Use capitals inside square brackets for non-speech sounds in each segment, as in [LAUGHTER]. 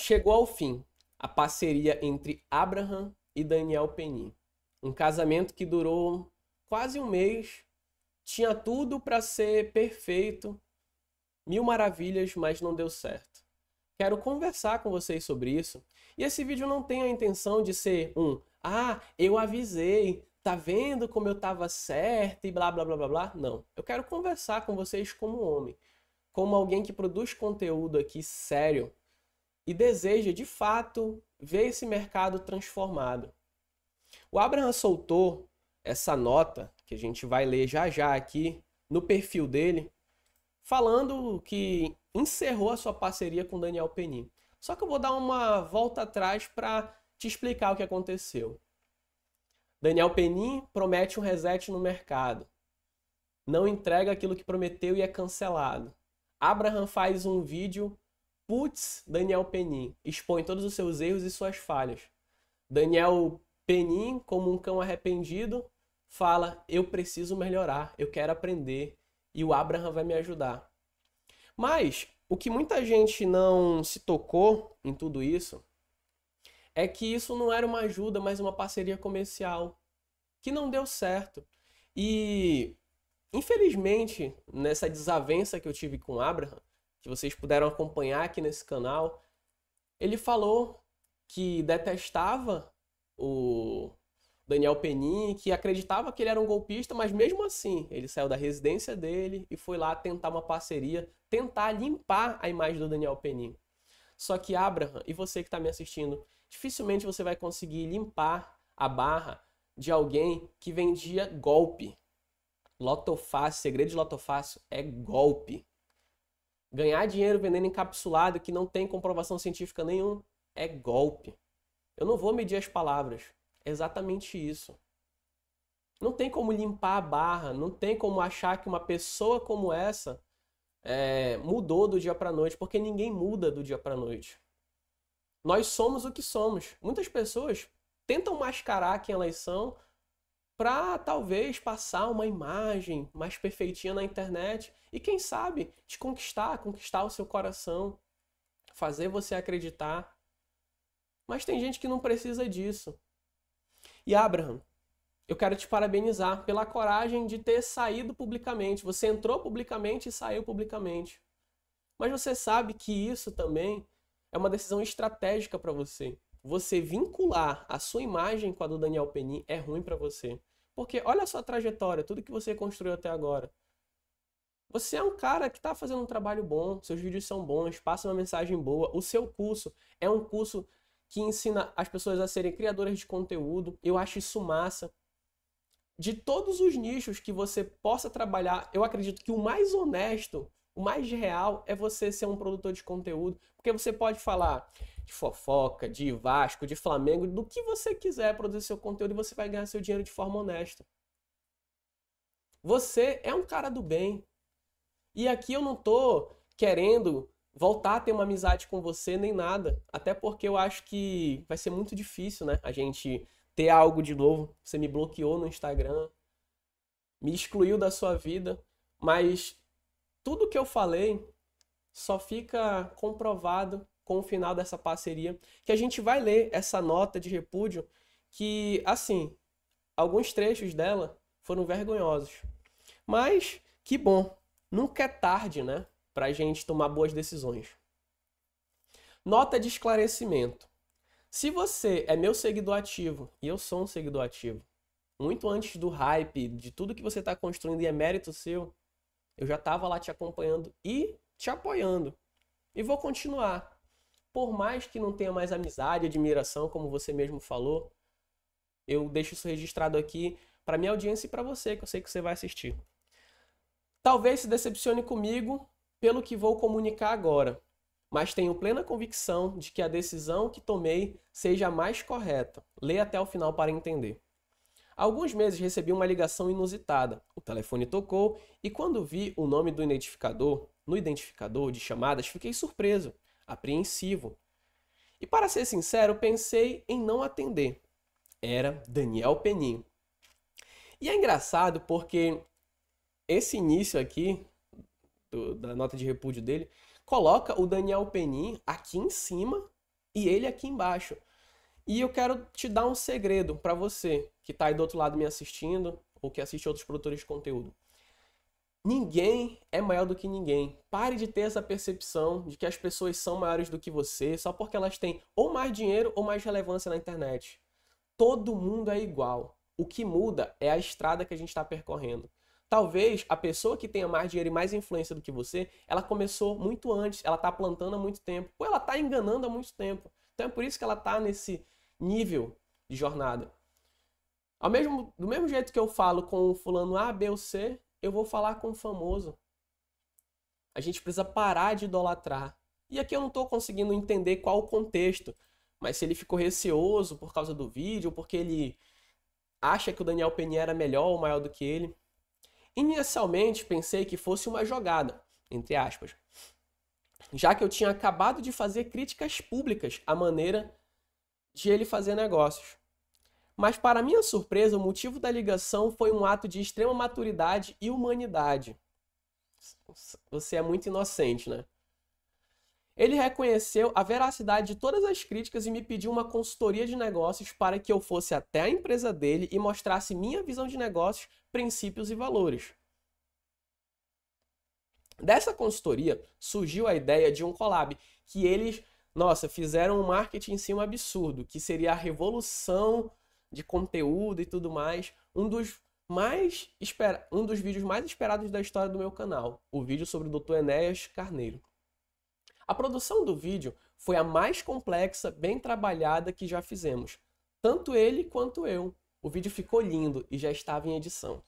Chegou ao fim a parceria entre Abraham e Daniel Penin. Um casamento que durou quase um mês, tinha tudo para ser perfeito, mil maravilhas, mas não deu certo. Quero conversar com vocês sobre isso. E esse vídeo não tem a intenção de ser um, ah, eu avisei, tá vendo como eu tava certo e blá blá blá blá blá. Não. Eu quero conversar com vocês como homem, como alguém que produz conteúdo aqui sério e deseja de fato ver esse mercado transformado. O Abraham soltou essa nota, que a gente vai ler já já aqui, no perfil dele, falando que encerrou a sua parceria com Daniel Penin. Só que eu vou dar uma volta atrás para te explicar o que aconteceu. Daniel Penin promete um reset no mercado. Não entrega aquilo que prometeu e é cancelado. Abraham faz um vídeo Putz, Daniel Penin expõe todos os seus erros e suas falhas. Daniel Penin, como um cão arrependido, fala: Eu preciso melhorar, eu quero aprender e o Abraham vai me ajudar. Mas o que muita gente não se tocou em tudo isso é que isso não era uma ajuda, mas uma parceria comercial que não deu certo. E infelizmente, nessa desavença que eu tive com Abraham, que vocês puderam acompanhar aqui nesse canal, ele falou que detestava o Daniel Penin, que acreditava que ele era um golpista, mas mesmo assim ele saiu da residência dele e foi lá tentar uma parceria, tentar limpar a imagem do Daniel Penin. Só que Abraham, e você que está me assistindo, dificilmente você vai conseguir limpar a barra de alguém que vendia golpe. Lotofácil, segredo de lotofácil é golpe. Ganhar dinheiro vendendo encapsulado que não tem comprovação científica nenhuma é golpe. Eu não vou medir as palavras. É exatamente isso. Não tem como limpar a barra, não tem como achar que uma pessoa como essa é, mudou do dia para noite, porque ninguém muda do dia para noite. Nós somos o que somos. Muitas pessoas tentam mascarar quem elas são para talvez passar uma imagem mais perfeitinha na internet e quem sabe te conquistar, conquistar o seu coração, fazer você acreditar. Mas tem gente que não precisa disso. E Abraham, eu quero te parabenizar pela coragem de ter saído publicamente. Você entrou publicamente e saiu publicamente. Mas você sabe que isso também é uma decisão estratégica para você. Você vincular a sua imagem com a do Daniel Penin é ruim para você. Porque olha a sua trajetória, tudo que você construiu até agora. Você é um cara que está fazendo um trabalho bom, seus vídeos são bons, passa uma mensagem boa. O seu curso é um curso que ensina as pessoas a serem criadoras de conteúdo. Eu acho isso massa. De todos os nichos que você possa trabalhar, eu acredito que o mais honesto, o mais real é você ser um produtor de conteúdo, porque você pode falar: de fofoca, de Vasco, de Flamengo, do que você quiser produzir seu conteúdo e você vai ganhar seu dinheiro de forma honesta. Você é um cara do bem. E aqui eu não tô querendo voltar a ter uma amizade com você nem nada, até porque eu acho que vai ser muito difícil, né? A gente ter algo de novo. Você me bloqueou no Instagram, me excluiu da sua vida, mas tudo que eu falei só fica comprovado com o final dessa parceria, que a gente vai ler essa nota de repúdio que, assim, alguns trechos dela foram vergonhosos. Mas que bom, nunca é tarde, né, pra gente tomar boas decisões. Nota de esclarecimento. Se você é meu seguidor ativo, e eu sou um seguidor ativo, muito antes do hype, de tudo que você está construindo e é mérito seu, eu já estava lá te acompanhando e te apoiando. E vou continuar por mais que não tenha mais amizade, admiração, como você mesmo falou, eu deixo isso registrado aqui para minha audiência e para você, que eu sei que você vai assistir. Talvez se decepcione comigo pelo que vou comunicar agora, mas tenho plena convicção de que a decisão que tomei seja a mais correta. Leia até o final para entender. Há alguns meses recebi uma ligação inusitada. O telefone tocou e quando vi o nome do identificador, no identificador de chamadas, fiquei surpreso apreensivo. E para ser sincero, pensei em não atender. Era Daniel Penin. E é engraçado porque esse início aqui, do, da nota de repúdio dele, coloca o Daniel Penin aqui em cima e ele aqui embaixo. E eu quero te dar um segredo para você que está aí do outro lado me assistindo ou que assiste outros produtores de conteúdo. Ninguém é maior do que ninguém. Pare de ter essa percepção de que as pessoas são maiores do que você só porque elas têm ou mais dinheiro ou mais relevância na internet. Todo mundo é igual. O que muda é a estrada que a gente está percorrendo. Talvez a pessoa que tenha mais dinheiro e mais influência do que você, ela começou muito antes, ela está plantando há muito tempo, ou ela está enganando há muito tempo. Então é por isso que ela está nesse nível de jornada. Ao mesmo, do mesmo jeito que eu falo com o fulano A, B ou C, eu vou falar com o famoso. A gente precisa parar de idolatrar. E aqui eu não estou conseguindo entender qual o contexto, mas se ele ficou receoso por causa do vídeo, porque ele acha que o Daniel Penha era melhor ou maior do que ele. Inicialmente pensei que fosse uma jogada, entre aspas, já que eu tinha acabado de fazer críticas públicas à maneira de ele fazer negócios. Mas, para minha surpresa, o motivo da ligação foi um ato de extrema maturidade e humanidade. Você é muito inocente, né? Ele reconheceu a veracidade de todas as críticas e me pediu uma consultoria de negócios para que eu fosse até a empresa dele e mostrasse minha visão de negócios, princípios e valores. Dessa consultoria surgiu a ideia de um collab que eles, nossa, fizeram um marketing em cima absurdo, que seria a revolução de conteúdo e tudo mais. Um dos mais espera... um dos vídeos mais esperados da história do meu canal, o vídeo sobre o Dr. Enéas Carneiro. A produção do vídeo foi a mais complexa, bem trabalhada que já fizemos. Tanto ele quanto eu. O vídeo ficou lindo e já estava em edição.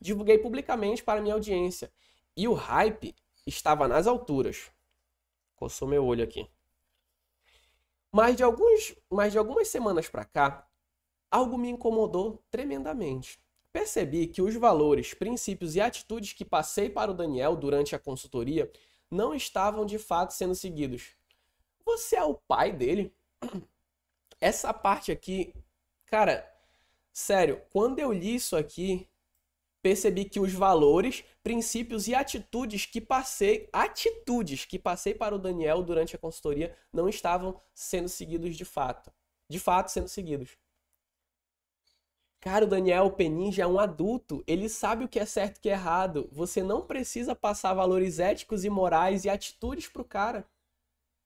Divulguei publicamente para minha audiência e o hype estava nas alturas. Coçou meu olho aqui. Mas de, alguns, mas de algumas semanas para cá, algo me incomodou tremendamente. Percebi que os valores, princípios e atitudes que passei para o Daniel durante a consultoria não estavam de fato sendo seguidos. Você é o pai dele? [CLEARS THROAT] Essa parte aqui, cara, sério, quando eu li isso aqui, percebi que os valores, princípios e atitudes que passei, atitudes que passei para o Daniel durante a consultoria não estavam sendo seguidos de fato. De fato sendo seguidos. Cara, o Daniel Penin já é um adulto, ele sabe o que é certo e o que é errado. Você não precisa passar valores éticos e morais e atitudes pro cara.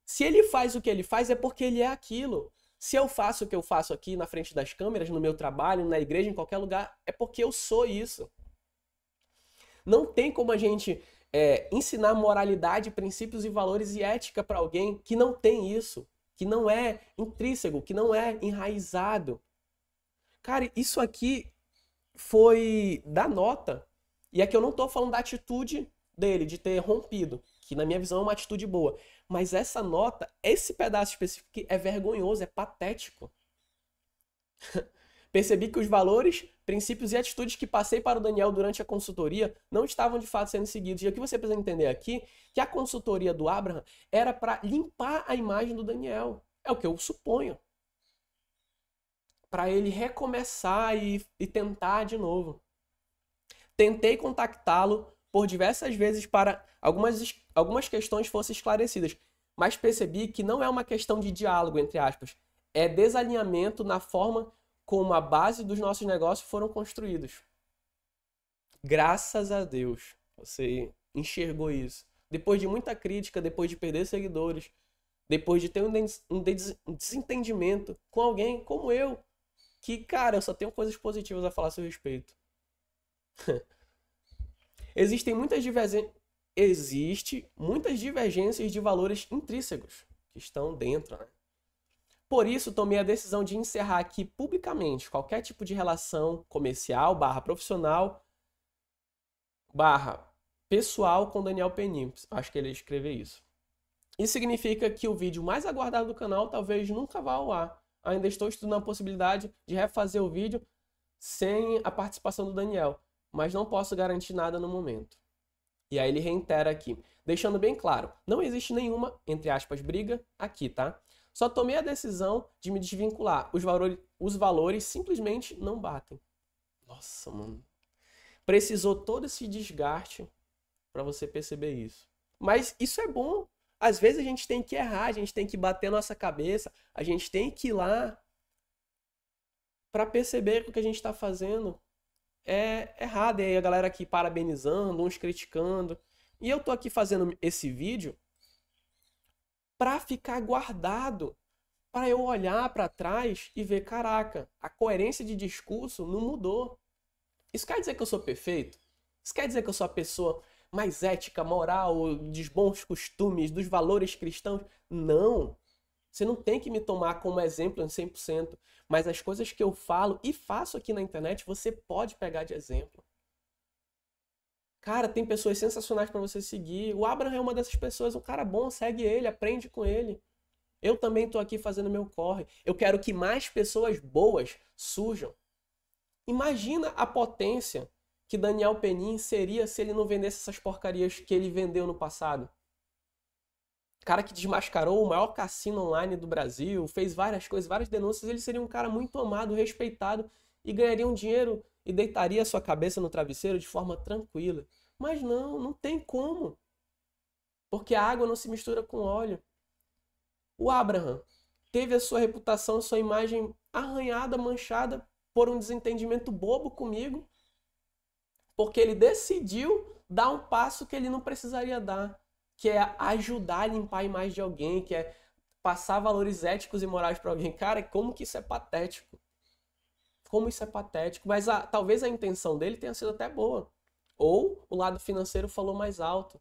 Se ele faz o que ele faz, é porque ele é aquilo. Se eu faço o que eu faço aqui na frente das câmeras, no meu trabalho, na igreja, em qualquer lugar, é porque eu sou isso. Não tem como a gente é, ensinar moralidade, princípios e valores e ética para alguém que não tem isso, que não é intrínseco, que não é enraizado. Cara, isso aqui foi da nota. E aqui eu não tô falando da atitude dele, de ter rompido, que na minha visão é uma atitude boa. Mas essa nota, esse pedaço específico é vergonhoso, é patético. [LAUGHS] Percebi que os valores, princípios e atitudes que passei para o Daniel durante a consultoria não estavam de fato sendo seguidos. E o que você precisa entender aqui, que a consultoria do Abraham era para limpar a imagem do Daniel. É o que eu suponho para ele recomeçar e, e tentar de novo. Tentei contactá-lo por diversas vezes para algumas, algumas questões fossem esclarecidas, mas percebi que não é uma questão de diálogo, entre aspas, é desalinhamento na forma como a base dos nossos negócios foram construídos. Graças a Deus, você enxergou isso. Depois de muita crítica, depois de perder seguidores, depois de ter um, des um desentendimento com alguém como eu, que, cara, eu só tenho coisas positivas a falar a seu respeito. [LAUGHS] Existem muitas divergências. Existe muitas divergências de valores intrínsecos que estão dentro, né? Por isso, tomei a decisão de encerrar aqui publicamente qualquer tipo de relação comercial barra profissional barra pessoal com Daniel Penim Acho que ele escreveu isso. Isso significa que o vídeo mais aguardado do canal talvez nunca vá ao ar ainda estou estudando a possibilidade de refazer o vídeo sem a participação do Daniel, mas não posso garantir nada no momento. E aí ele reitera aqui, deixando bem claro, não existe nenhuma, entre aspas, briga aqui, tá? Só tomei a decisão de me desvincular. Os, valor, os valores simplesmente não batem. Nossa, mano. Precisou todo esse desgaste para você perceber isso. Mas isso é bom às vezes a gente tem que errar, a gente tem que bater nossa cabeça, a gente tem que ir lá para perceber que o que a gente está fazendo é errado. E aí a galera aqui parabenizando, uns criticando. E eu tô aqui fazendo esse vídeo para ficar guardado, para eu olhar para trás e ver, caraca, a coerência de discurso não mudou. Isso quer dizer que eu sou perfeito? Isso quer dizer que eu sou a pessoa mais ética, moral, dos bons costumes, dos valores cristãos. Não! Você não tem que me tomar como exemplo em 100%, mas as coisas que eu falo e faço aqui na internet, você pode pegar de exemplo. Cara, tem pessoas sensacionais para você seguir. O Abraham é uma dessas pessoas, um cara bom, segue ele, aprende com ele. Eu também estou aqui fazendo meu corre. Eu quero que mais pessoas boas surjam. Imagina a potência que Daniel Penin seria se ele não vendesse essas porcarias que ele vendeu no passado. Cara que desmascarou o maior cassino online do Brasil, fez várias coisas, várias denúncias, ele seria um cara muito amado, respeitado e ganharia um dinheiro e deitaria sua cabeça no travesseiro de forma tranquila. Mas não, não tem como. Porque a água não se mistura com óleo. O Abraham teve a sua reputação, sua imagem arranhada, manchada por um desentendimento bobo comigo porque ele decidiu dar um passo que ele não precisaria dar, que é ajudar a limpar a imagem de alguém, que é passar valores éticos e morais para alguém. Cara, como que isso é patético? Como isso é patético? Mas a, talvez a intenção dele tenha sido até boa. Ou o lado financeiro falou mais alto.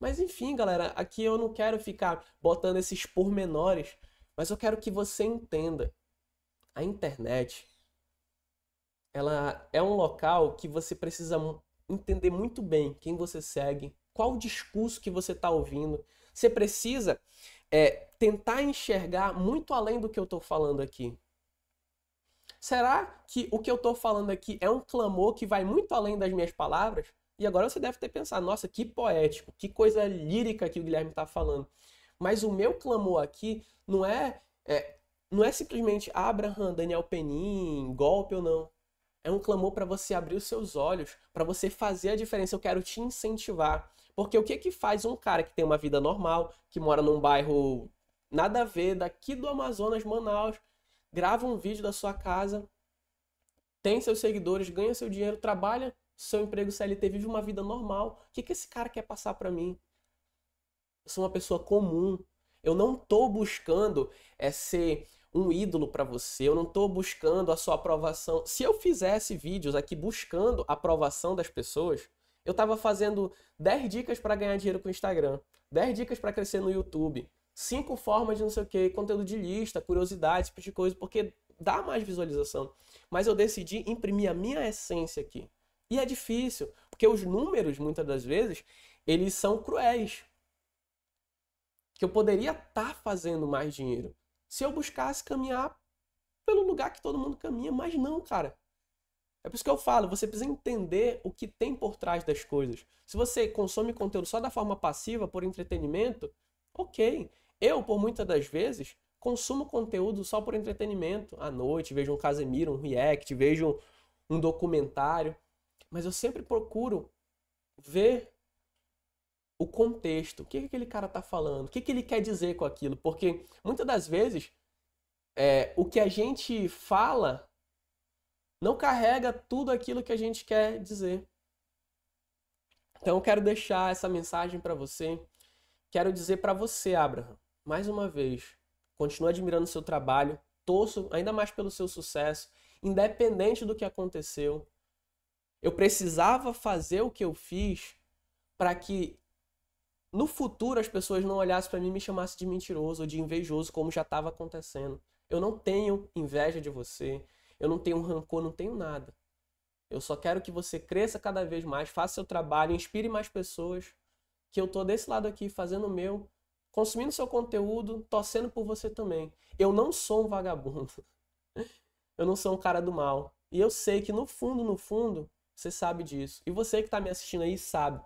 Mas enfim, galera, aqui eu não quero ficar botando esses pormenores, mas eu quero que você entenda. A internet ela é um local que você precisa entender muito bem quem você segue, qual o discurso que você está ouvindo. Você precisa é, tentar enxergar muito além do que eu estou falando aqui. Será que o que eu estou falando aqui é um clamor que vai muito além das minhas palavras? E agora você deve ter pensado, nossa, que poético, que coisa lírica que o Guilherme está falando. Mas o meu clamor aqui não é, é não é simplesmente ah, Abraham, Daniel Penin, golpe ou não. É um clamor para você abrir os seus olhos, para você fazer a diferença. Eu quero te incentivar. Porque o que que faz um cara que tem uma vida normal, que mora num bairro nada a ver, daqui do Amazonas, Manaus, grava um vídeo da sua casa, tem seus seguidores, ganha seu dinheiro, trabalha seu emprego CLT, vive uma vida normal. O que, que esse cara quer passar para mim? Eu sou uma pessoa comum. Eu não tô buscando é, ser um ídolo para você, eu não estou buscando a sua aprovação. Se eu fizesse vídeos aqui buscando a aprovação das pessoas, eu estava fazendo 10 dicas para ganhar dinheiro com o Instagram, 10 dicas para crescer no YouTube, 5 formas de não sei o que, conteúdo de lista, curiosidade, esse tipo de coisa, porque dá mais visualização. Mas eu decidi imprimir a minha essência aqui. E é difícil, porque os números, muitas das vezes, eles são cruéis. Que eu poderia estar tá fazendo mais dinheiro se eu buscasse caminhar pelo lugar que todo mundo caminha, mas não, cara. É por isso que eu falo, você precisa entender o que tem por trás das coisas. Se você consome conteúdo só da forma passiva, por entretenimento, ok. Eu, por muitas das vezes, consumo conteúdo só por entretenimento. À noite, vejo um Casemiro, um react, vejo um documentário. Mas eu sempre procuro ver o contexto, o que, é que aquele cara está falando, o que, é que ele quer dizer com aquilo, porque muitas das vezes é, o que a gente fala não carrega tudo aquilo que a gente quer dizer. Então eu quero deixar essa mensagem para você. Quero dizer para você, Abraham, mais uma vez, continue admirando o seu trabalho, torço ainda mais pelo seu sucesso, independente do que aconteceu. Eu precisava fazer o que eu fiz para que no futuro as pessoas não olhassem para mim e me chamassem de mentiroso ou de invejoso, como já estava acontecendo. Eu não tenho inveja de você, eu não tenho rancor, não tenho nada. Eu só quero que você cresça cada vez mais, faça seu trabalho, inspire mais pessoas, que eu tô desse lado aqui fazendo o meu, consumindo seu conteúdo, torcendo por você também. Eu não sou um vagabundo. [LAUGHS] Eu não sou um cara do mal. E eu sei que no fundo, no fundo, você sabe disso. E você que está me assistindo aí sabe.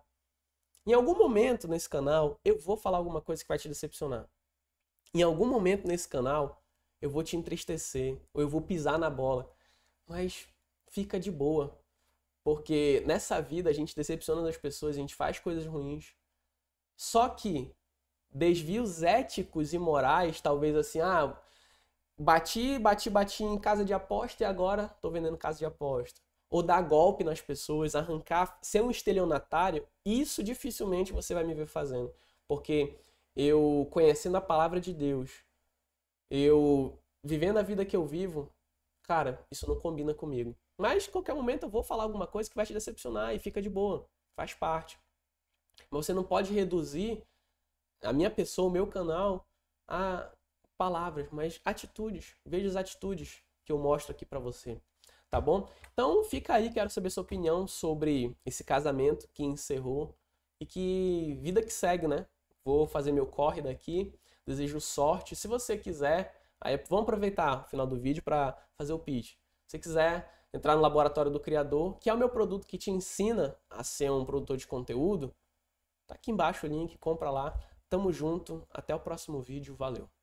Em algum momento nesse canal, eu vou falar alguma coisa que vai te decepcionar. Em algum momento nesse canal, eu vou te entristecer, ou eu vou pisar na bola. Mas fica de boa. Porque nessa vida a gente decepciona as pessoas, a gente faz coisas ruins. Só que desvios éticos e morais, talvez assim, ah, bati, bati, bati em casa de aposta e agora tô vendendo casa de aposta ou dar golpe nas pessoas, arrancar, ser um estelionatário, isso dificilmente você vai me ver fazendo. Porque eu conhecendo a palavra de Deus, eu vivendo a vida que eu vivo, cara, isso não combina comigo. Mas em qualquer momento eu vou falar alguma coisa que vai te decepcionar e fica de boa, faz parte. Mas você não pode reduzir a minha pessoa, o meu canal a palavras, mas atitudes. Veja as atitudes que eu mostro aqui para você tá bom? Então fica aí, quero saber sua opinião sobre esse casamento que encerrou e que vida que segue, né? Vou fazer meu corre daqui, desejo sorte. Se você quiser, aí vamos aproveitar o final do vídeo para fazer o pitch. Se quiser entrar no laboratório do criador, que é o meu produto que te ensina a ser um produtor de conteúdo, tá aqui embaixo o link, compra lá. Tamo junto, até o próximo vídeo, valeu.